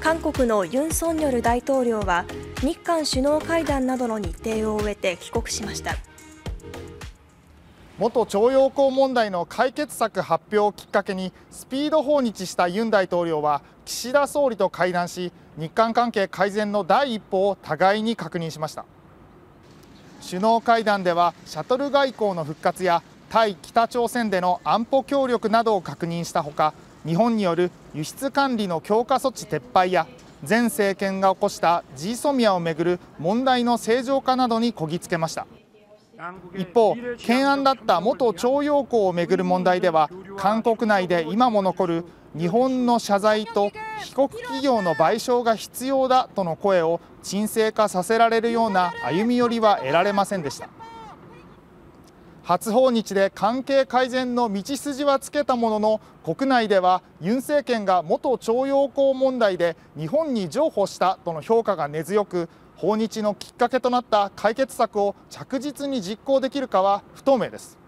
韓国のユン・ソンニョル大統領は日韓首脳会談などの日程を終えて帰国しました元徴用工問題の解決策発表をきっかけにスピード訪日したユン大統領は岸田総理と会談し日韓関係改善の第一歩を互いに確認しました首脳会談ではシャトル外交の復活や対北朝鮮での安保協力などを確認したほか日本による輸出管理の強化措置撤廃や前政権が起こした ＧＳＯＭＩＡ をめぐる問題の正常化などにこぎつけました一方懸案だった元徴用工をめぐる問題では韓国内で今も残る日本の謝罪と被告企業の賠償が必要だとの声を沈静化させられるような歩み寄りは得られませんでした。初訪日で関係改善の道筋はつけたものの国内ではユン政権が元徴用工問題で日本に譲歩したとの評価が根強く訪日のきっかけとなった解決策を着実に実行できるかは不透明です。